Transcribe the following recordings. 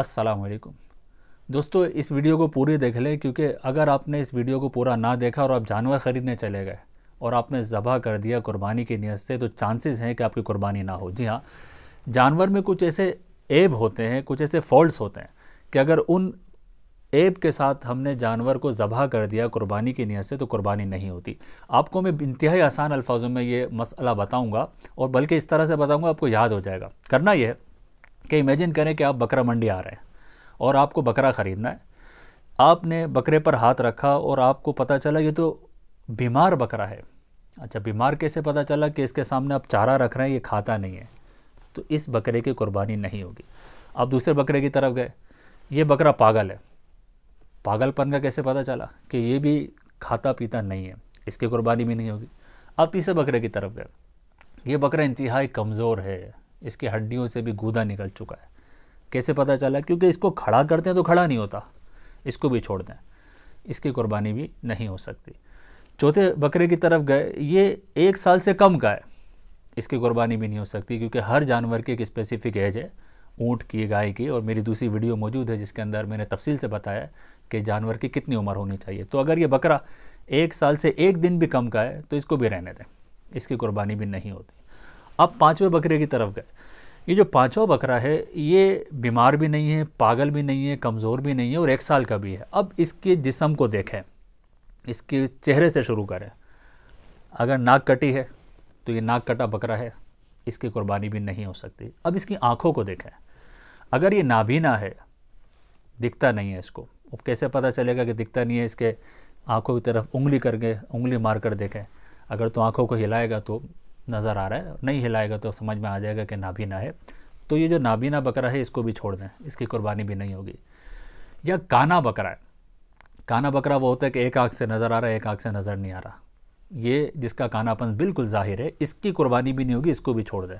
असलकुम दोस्तों इस वीडियो को पूरी देख लें क्योंकि अगर आपने इस वीडियो को पूरा ना देखा और आप जानवर ख़रीदने चले गए और आपने ज़बह कर दिया कुर्बानी की नीयत से तो चांसेस हैं कि आपकी कुर्बानी ना हो जी हाँ जानवर में कुछ ऐसे ऐब होते हैं कुछ ऐसे फॉल्ट्स होते हैं कि अगर उन ऐब के साथ हमने जानवर को ज़बह कर दिया कुर्बानी की नीयत से तो कुर्बानी नहीं होती आपको मैं इंतहाई आसान अल्फाजों में ये मसला बताऊँगा और बल्कि इस तरह से बताऊँगा आपको याद हो जाएगा करना यह है कि इमेजिन करें कि आप बकरा मंडी आ रहे हैं और आपको बकरा ख़रीदना है आपने बकरे पर हाथ रखा और आपको पता चला ये तो बीमार बकरा है अच्छा बीमार कैसे पता चला कि इसके सामने आप चारा रख रहे हैं ये खाता नहीं है तो इस बकरे की कुर्बानी नहीं होगी आप दूसरे बकरे की तरफ गए ये बकरा पागल है पागलपन का कैसे पता चला कि ये भी खाता पीता नहीं है इसकी कुर्बानी भी नहीं होगी आप तीसरे बकरे की तरफ गए ये बकरा इंतहाई कमज़ोर है इसकी हड्डियों से भी गूदा निकल चुका है कैसे पता चला क्योंकि इसको खड़ा करते हैं तो खड़ा नहीं होता इसको भी छोड़ दें इसकी कुर्बानी भी नहीं हो सकती चौथे बकरे की तरफ गए ये एक साल से कम का है इसकी कुर्बानी भी नहीं हो सकती क्योंकि हर जानवर की एक स्पेसिफिक एज है ऊँट की गाय की और मेरी दूसरी वीडियो मौजूद है जिसके अंदर मैंने तफसील से बताया कि जानवर की कितनी उम्र होनी चाहिए तो अगर ये बकरा एक साल से एक दिन भी कम का है तो इसको भी रहने दें इसकी कुर्बानी भी नहीं होती अब पाँचवें बकरे की तरफ गए ये जो पाँचवा बकरा है ये बीमार भी नहीं है पागल भी नहीं है कमज़ोर भी नहीं है और एक साल का भी है अब इसके जिसम को देखें इसके चेहरे से शुरू करें अगर नाक कटी है तो ये नाक कटा बकरा है इसकी कुर्बानी भी नहीं हो सकती अब इसकी आँखों को देखें अगर ये नाबीना है दिखता नहीं है इसको अब कैसे पता चलेगा कि दिखता नहीं है इसके आँखों की तरफ उंगली करके उंगली मार कर देखें अगर तो आँखों को हिलाएगा तो नज़र आ रहा है नहीं हिलाएगा तो समझ में आ जाएगा कि नाबीना है तो ये जो नाबीना बकरा है इसको भी छोड़ दें इसकी कुर्बानी भी नहीं होगी या काना बकरा है काना बकरा वो होता है कि एक आँख से नज़र आ रहा है एक आँख से नज़र नहीं आ रहा ये जिसका कानापन बिल्कुल जाहिर है इसकी कुर्बानी भी नहीं होगी इसको भी छोड़ दें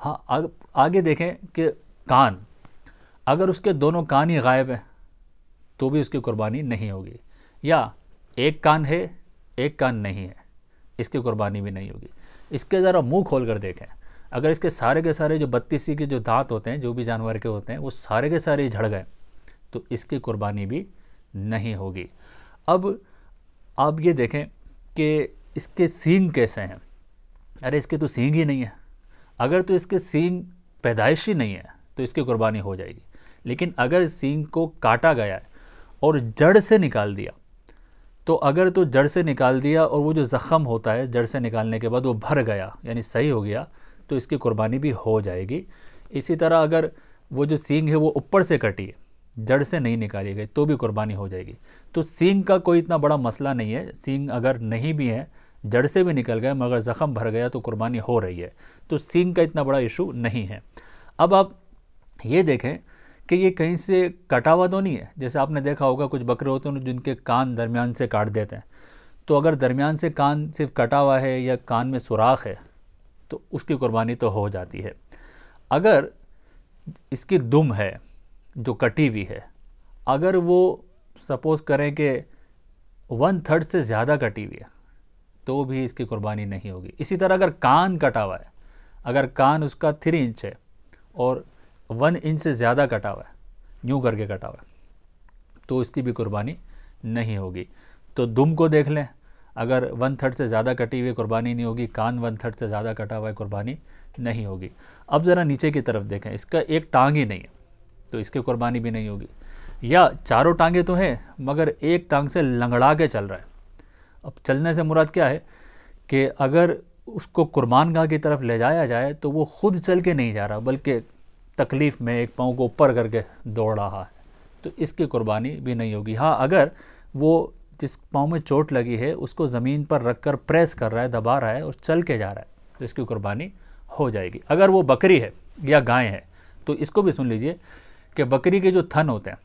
हाँ आग, आगे देखें कि कान अगर उसके दोनों कान ही गायब हैं तो भी उसकी कुर्बानी नहीं होगी या एक कान है एक कान नहीं है इसकी कुर्बानी भी नहीं होगी इसके ज़रा मुंह खोल कर देखें अगर इसके सारे के सारे जो बत्तीसी के जो दांत होते हैं जो भी जानवर के होते हैं वो सारे के सारे झड़ गए तो इसकी कुर्बानी भी नहीं होगी अब आप ये देखें कि इसके सींग कैसे हैं अरे इसके तो सींग ही नहीं है अगर तो इसके सींग पैदाइशी नहीं है तो इसकी कुर्बानी हो जाएगी लेकिन अगर सींग को काटा गया है और जड़ से निकाल दिया तो अगर तो जड़ से निकाल दिया और वो जो ज़ख़म होता है जड़ से निकालने के बाद वो भर गया यानी सही हो गया तो इसकी कुर्बानी भी हो जाएगी इसी तरह अगर वो जो सींग है वो ऊपर से कटी है जड़ से नहीं निकाली गई तो भी कुर्बानी हो जाएगी तो सींग का कोई इतना बड़ा मसला नहीं है सींग अगर नहीं भी है जड़ से भी निकल गए मगर ज़ख़म भर गया तो कुर्बानी हो रही है तो सींग का इतना बड़ा इशू नहीं है अब आप ये देखें कि ये कहीं से कटा हुआ तो नहीं है जैसे आपने देखा होगा कुछ बकरे होते हैं जिनके कान दरमियान से काट देते हैं तो अगर दरमियान से कान सिर्फ कटा हुआ है या कान में सुराख है तो उसकी कुर्बानी तो हो जाती है अगर इसकी दुम है जो कटी हुई है अगर वो सपोज़ करें कि वन थर्ड से ज़्यादा कटी हुई है तो भी इसकी कुर्बानी नहीं होगी इसी तरह अगर कान कटा हुआ है अगर कान उसका थ्री इंच है और वन इंच से ज़्यादा कटा हुआ है यूँ करके कटा हुआ है तो इसकी भी कुर्बानी नहीं होगी तो दुम को देख लें अगर वन थर्ड से ज़्यादा कटी हुई कुर्बानी नहीं होगी कान वन थर्ड से ज़्यादा कटा हुआ है कुर्बानी नहीं होगी अब ज़रा नीचे की तरफ देखें इसका एक टांग ही नहीं है तो इसकी कुर्बानी भी नहीं होगी या चारों टांगे तो हैं मगर एक टांग से लंगड़ा के चल रहा है अब चलने से मुराद क्या है कि अगर उसको कुर्बान गाह की तरफ ले जाया जाए तो वो खुद चल के नहीं जा रहा बल्कि तकलीफ़ में एक पाँव को ऊपर करके दौड़ रहा है तो इसकी कुर्बानी भी नहीं होगी हाँ अगर वो जिस पाँव में चोट लगी है उसको ज़मीन पर रख कर प्रेस कर रहा है दबा रहा है और चल के जा रहा है तो इसकी कुर्बानी हो जाएगी अगर वो बकरी है या गाय है तो इसको भी सुन लीजिए कि बकरी के जो थन होते हैं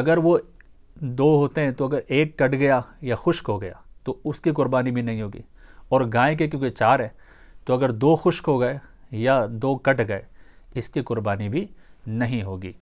अगर वो दो होते हैं तो अगर एक कट गया या खुश्क हो गया तो उसकी कुर्बानी भी नहीं होगी और गाय के क्योंकि चार है तो अगर दो खुश्क हो गए या दो कट गए इसकी कुर्बानी भी नहीं होगी